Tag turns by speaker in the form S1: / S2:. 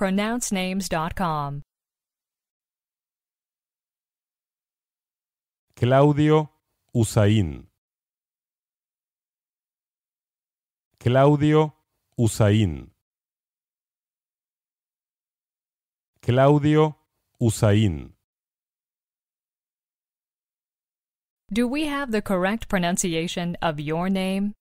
S1: pronouncenames.com.
S2: Claudio Usain. Claudio Usain. Claudio Usain.
S1: Do we have the correct pronunciation of your name?